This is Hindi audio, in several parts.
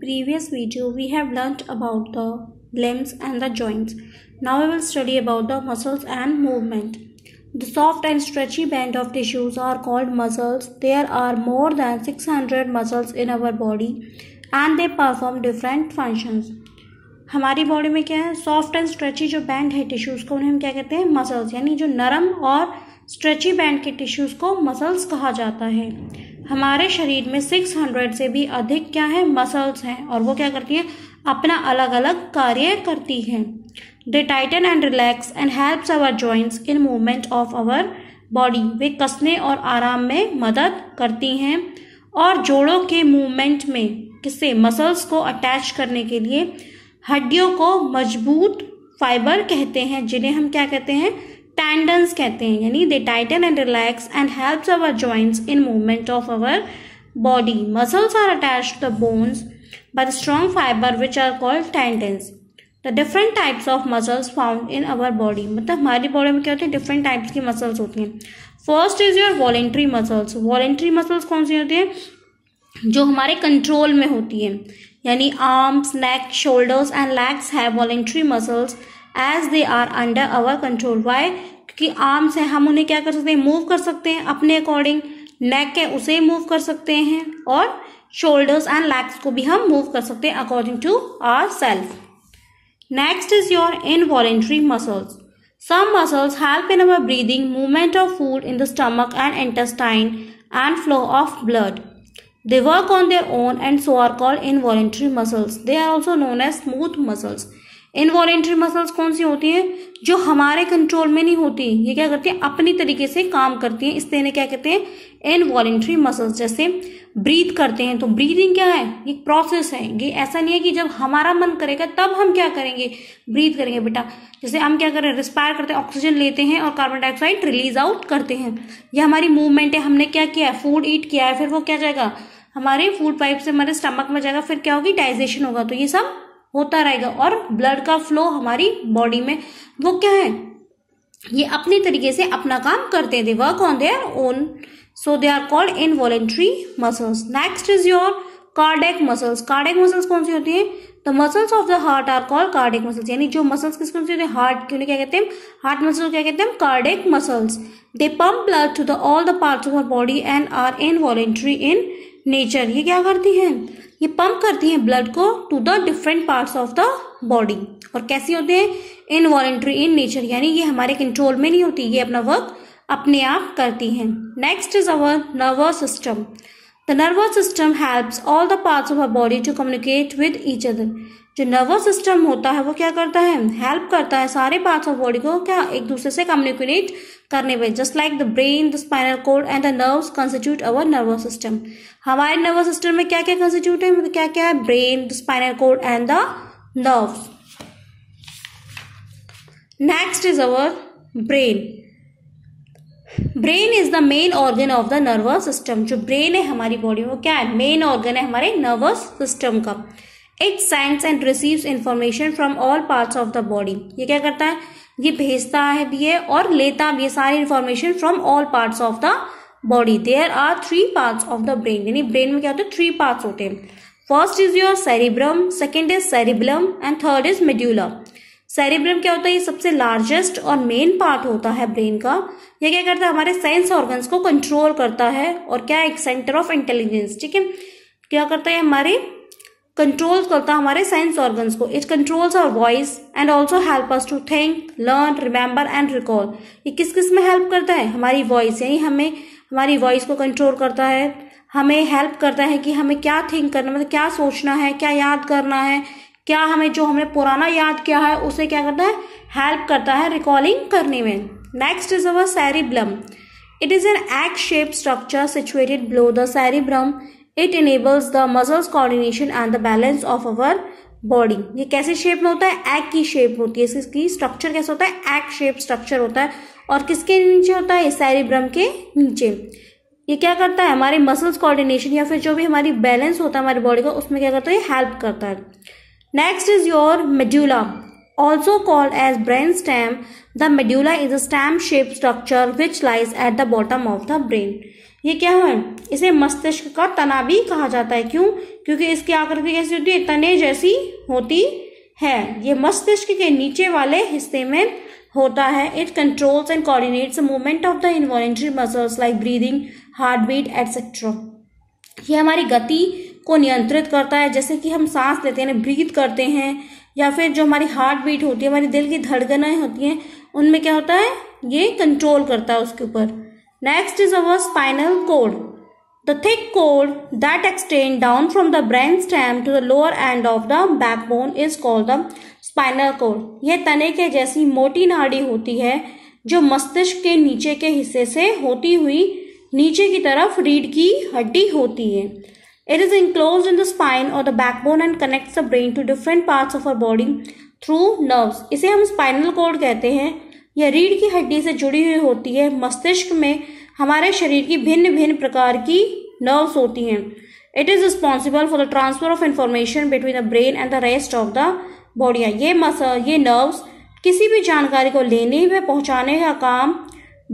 previous video we have learnt about the limbs and the joints. Now we will study about the muscles and movement. The soft and stretchy band of tissues are called muscles. There are more than 600 muscles in our body and they perform different functions. हमारी बॉडी में क्या है सॉफ्ट एंड स्ट्रेची जो बैंड है टिश्यूज़ को उन्हें हम क्या कहते हैं मसल्स यानी जो नरम और स्ट्रेची बैंड के टिश्यूज़ को मसल्स कहा जाता है हमारे शरीर में 600 से भी अधिक क्या है मसल्स हैं और वो क्या करती हैं अपना अलग अलग कार्य करती हैं they tighten and relax and helps our joints in movement of our body वे कसने और आराम में मदद करती हैं और जोड़ों के मूवमेंट में किससे मसल्स को अटैच करने के लिए हड्डियों को मजबूत फाइबर कहते हैं जिन्हें हम क्या कहते हैं टैंडन्स कहते हैं यानी they tighten and relax and helps our joints in movement of our body muscles are attach the bones but strong fibre which are called tendons the different types of muscles found in our body मतलब हमारी बॉडी में क्या होती है डिफरेंट टाइप्स की मसल्स होती हैं first is your voluntary muscles voluntary muscles कौन सी होती हैं जो हमारे कंट्रोल में होती हैं यानी arms neck shoulders and legs है voluntary muscles as they are under our control why क्योंकि आर्म्स हैं हम उन्हें क्या कर सकते हैं मूव कर सकते हैं अपने अकॉर्डिंग नेक है उसे मूव कर सकते हैं और शोल्डर्स एंड लेग्स को भी हम मूव कर सकते हैं according to our self next is your involuntary muscles some muscles help in our breathing movement of food in the stomach and intestine and flow of blood They work on their own and so are called involuntary muscles. They are also known as smooth muscles. Involuntary muscles कौन सी होती हैं जो हमारे कंट्रोल में नहीं होती ये क्या करती हैं अपनी तरीके से काम करती हैं इसलिए इन्हें क्या कहते हैं इनवॉलेंट्री मसल्स जैसे ब्रीथ करते हैं तो ब्रीदिंग क्या है ये प्रोसेस है ये ऐसा नहीं है कि जब हमारा मन करेगा तब हम क्या करेंगे ब्रीथ करेंगे बेटा जैसे हम क्या करें रिस्पायर करते हैं ऑक्सीजन लेते हैं और कार्बन डाइऑक्साइड रिलीज आउट करते हैं यह हमारी मूवमेंट है हमने क्या किया है फूड ईट किया है फिर वो क्या जाएगा हमारे फूड पाइप से हमारे स्टमक में जाएगा फिर क्या होगी डाइजेशन होगा तो ये सब होता रहेगा और ब्लड का फ्लो हमारी बॉडी में वो क्या है ये अपने तरीके से अपना काम करते थे work on their own so they are called involuntary muscles next is your cardiac muscles cardiac muscles कौन सी होती है the muscles of the heart are called cardiac muscles यानी जो मसल्स किस कौन सी होती है हार्ट क्यों क्या कहते हैं हार्ट मसल्स को क्या कहते हैं cardiac muscles they pump blood to the all the parts of our body and are involuntary in nature ये क्या करती है ये पंप करती है ब्लड को to the different parts of the body और कैसी होते हैं इनवॉलेंट्री इन नेचर यानी ये हमारे कंट्रोल में नहीं होती ये अपना वर्क अपने आप करती हैं next is our nervous system the nervous system helps all the parts of a body to communicate with each other जो नर्वस सिस्टम होता है वो क्या करता है हेल्प करता है सारे पार्ट्स ऑफ बॉडी को क्या एक दूसरे से कम्युनिकेट करने में just like the brain the spinal cord and the nerves constitute our nervous system हमारे नर्वस सिस्टम में क्या क्या कंस्टिट्यूट है क्या क्या है brain the spinal cord and the nerve next is our brain brain is the main organ of the nervous system जो ब्रेन है हमारी बॉडी में वो क्या है मेन ऑर्गन है हमारे नर्वस सिस्टम का it sends and receives information from all parts of the body ये क्या करता है ये भेजता है भी है और लेता भी है सारी information from all parts of the body there are three parts of the brain यानी ब्रेन में क्या होता है थ्री पार्ट्स होते हैं first is your cerebrum second is cerebellum and third is medulla cerebrum क्या होता है ये सबसे लार्जेस्ट और मेन पार्ट होता है ब्रेन का ये क्या करता है हमारे सेंस ऑर्गन्स को कंट्रोल करता है और क्या एक सेंटर ऑफ इंटेलिजेंस ठीक है क्या करता है हमारे कंट्रोल करता है हमारे सेंस ऑर्गन्स को it controls our voice and also help us to think learn remember and recall ये किस किस में हेल्प करता है हमारी वॉइस यही हमें हमारी वॉइस को कंट्रोल करता है हमें हेल्प करता है कि हमें क्या थिंक करना मतलब क्या सोचना है क्या याद करना है क्या हमें जो हमने पुराना याद किया है उसे क्या करता है हेल्प करता है रिकॉलिंग करने में next is our cerebellum it is an egg shape structure situated below the cerebrum it enables the muscles coordination and the balance of our body ये कैसे शेप में होता है एग की शेप होती है इसकी स्ट्रक्चर कैसा होता है एग शेप स्ट्रक्चर होता है और किसके नीचे होता है सैरिब्रम के नीचे ये क्या करता है हमारे मसल्स कोऑर्डिनेशन या फिर जो भी हमारी बैलेंस होता है हमारी बॉडी का उसमें क्या करता है ये हेल्प करता है next is your medulla also called as stem the medulla is a stem-shaped structure which lies at the bottom of the brain. ये क्या है इसे मस्तिष्क का तना भी कहा जाता है क्यों क्योंकि इसकी आकृति कैसी होती है तने जैसी होती है ये मस्तिष्क के नीचे वाले हिस्से में होता है it controls and coordinates movement of the involuntary muscles like breathing heart beat etcetera ये हमारी गति को नियंत्रित करता है जैसे कि हम सांस लेते हैं ब्रीथ करते हैं या फिर जो हमारी हार्ट बीट होती है हमारी दिल की धड़कनें होती हैं उनमें क्या होता है ये कंट्रोल करता है उसके ऊपर next is our spinal cord the thick cord that extend down from the brain stem to the lower end of the backbone is called the spinal cord यह तने के जैसी मोटी नाड़ी होती है जो मस्तिष्क के नीचे के हिस्से से होती हुई नीचे की तरफ रीढ़ की हड्डी होती है It is enclosed in the spine or the backbone and connects the brain to different parts of our body through nerves. इसे हम spinal cord कहते हैं यह रीढ़ की हड्डी से जुड़ी हुई होती है मस्तिष्क में हमारे शरीर की भिन्न भिन्न प्रकार की नर्व्स होती हैं it is responsible for the transfer of information between the brain and the rest of the बॉडियाँ ये मस ये नर्व्स किसी भी जानकारी को लेने व पहुँचाने का काम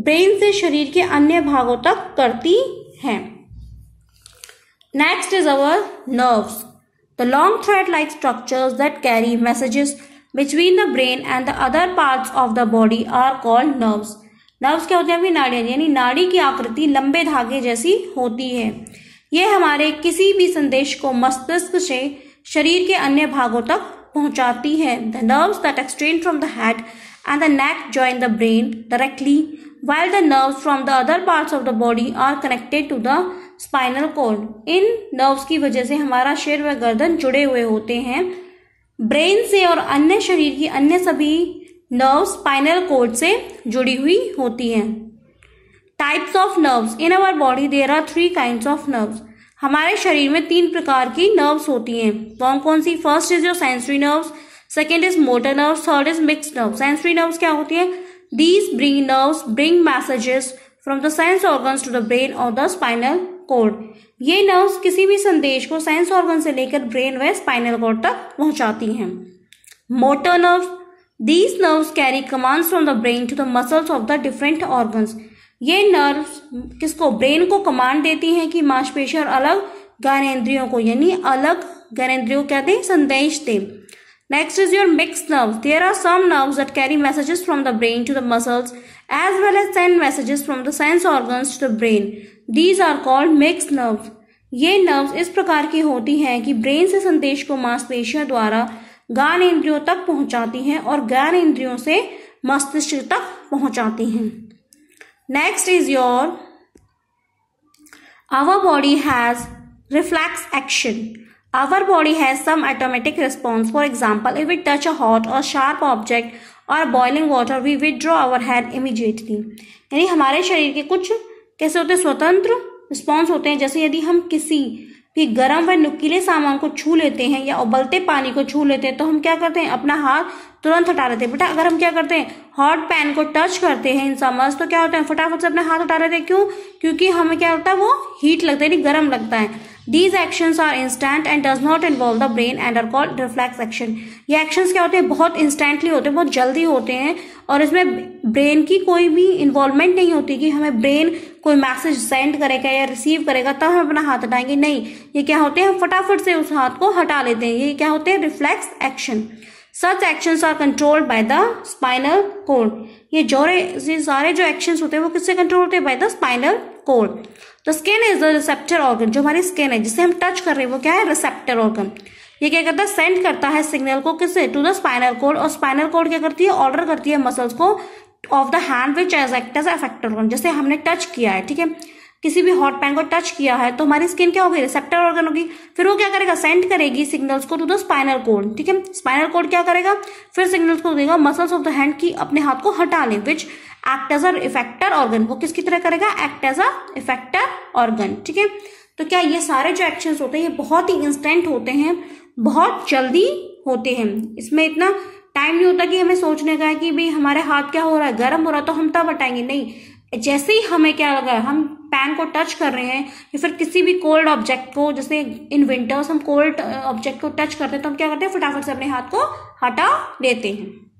ब्रेन से शरीर के अन्य भागों तक करती हैं Next is our nerves. The long thread-like structures that carry messages between the brain and the other parts of the body are called nerves. Nerves क्या होते हैं आपकी नाड़ियाँ यानी नाड़ी की आकृति लंबे धागे जैसी होती है ये हमारे किसी भी संदेश को मस्तिष्क से शरीर के अन्य भागों तक पहुंचाती है the nerves that extend from the head and the neck join the brain directly while the nerves from the other parts of the body are connected to the spinal cord इन नर्व्स की वजह से हमारा शेर व गर्दन जुड़े हुए होते हैं ब्रेन से और अन्य शरीर की अन्य सभी नर्व स्पाइनल कोड से जुड़ी हुई होती हैं types of nerves in our body there are three kinds of nerves हमारे शरीर में तीन प्रकार की नर्व्स होती हैं कौन कौन सी first is your sensory nerves second is motor nerve third is mixed nerve sensory nerves क्या होती है these bring nerves bring messages from the sense organs to the brain और द स्पाइनल कोड ये नर्व्स किसी भी संदेश को साइंस ऑर्गन से लेकर ब्रेन व स्पाइनल कोड तक पहुंचाती हैं motor nerve these nerves carry commands from the brain to the muscles of the different organs ये नर्व्स किसको ब्रेन को कमांड देती हैं कि मांसपेशी और अलग ज्ञानेन्द्रियों को यानी अलग ज्ञानेन्द्रियों को कहते हैं संदेश दे next is your mixed nerve there are some nerves that carry messages from the brain to the muscles as well as send messages from the sense organs to the brain. These are called mixed nerves. ये नर्व्स इस प्रकार की होती हैं कि ब्रेन से संदेश को मांसपेशियों द्वारा गान इंद्रियों तक पहुंचाती हैं और गान इंद्रियों से मस्तिष्क तक पहुंचाती हैं next is your our body has reflex action our body has some automatic response for example if it touch a hot or sharp object or boiling water we withdraw our hand immediately यानी हमारे शरीर के कुछ कैसे होते हैं स्वतंत्र रिस्पॉन्स होते हैं जैसे यदि हम किसी भी गर्म व नुकीले सामान को छू लेते हैं या उबलते पानी को छू लेते हैं तो हम क्या करते हैं अपना हाथ तुरंत हटा लेते हैं बेटा अगर हम क्या करते हैं हॉट पैन को टच करते हैं इन समर्स तो क्या होता है फटाफट से अपना हाथ हटा लेते हैं क्यों क्योंकि हमें क्या होता है वो हीट लगता है यानी गर्म लगता है these actions are instant and does not involve the brain and are called reflex action ये एक्शंस क्या होते हैं बहुत इंस्टेंटली होते हैं बहुत जल्दी होते हैं और इसमें ब्रेन की कोई भी involvement नहीं होती कि हमें ब्रेन कोई मैसेज सेंड करेगा या रिसीव करेगा तब हम अपना हाथ हटाएंगे नहीं ये क्या होते हैं हम फटाफट से उस हाथ को हटा लेते हैं ये क्या होते हैं reflex action such actions are controlled by the spinal cord ये जोरे ये सारे जो एक्शंस होते हैं वो किससे कंट्रोल होते हैं बाय द स्पाइनल कोड तो skin is the receptor organ जो हमारी स्किन है जिसे हम टच कर रहे हैं वो क्या है रिसेप्टर ऑर्गन ये क्या करता है सेंड करता है सिग्नल को किसे टू द स्पाइनल कोड और स्पाइनल कोड क्या करती है ऑर्डर करती है मसल्स को of the hand which as act as effector organ जैसे हमने टच किया है ठीक है किसी भी हॉट पैन को टच किया है तो हमारी स्किन क्या होगी रिसेप्टर ऑर्गन होगी फिर वो क्या करेगा सेंड करेगी सिग्नल्स को टू द स्पाइनल कोड ठीक है स्पाइनल कोड क्या करेगा फिर सिग्नल्स को देगा मसल्स ऑफ द हैंड की अपने हाथ को हटा ले which act as a effector organ वो किसकी तरह करेगा act as a effector organ ठीक है तो क्या ये सारे जो एक्शन होते हैं ये बहुत ही इंस्टेंट होते हैं बहुत जल्दी होते हैं इसमें इतना टाइम नहीं होता कि हमें सोचने का है कि भाई हमारे हाथ क्या हो रहा है गर्म हो रहा है तो हम तब हटाएंगे नहीं जैसे ही हमें क्या लगा हम पैन को टच कर रहे हैं या फिर किसी भी कोल्ड ऑब्जेक्ट को जैसे इन विंटर्स हम कोल्ड ऑब्जेक्ट uh, को टच करते हैं तो हम क्या करते हैं फटाफट से अपने हाथ को हटा देते हैं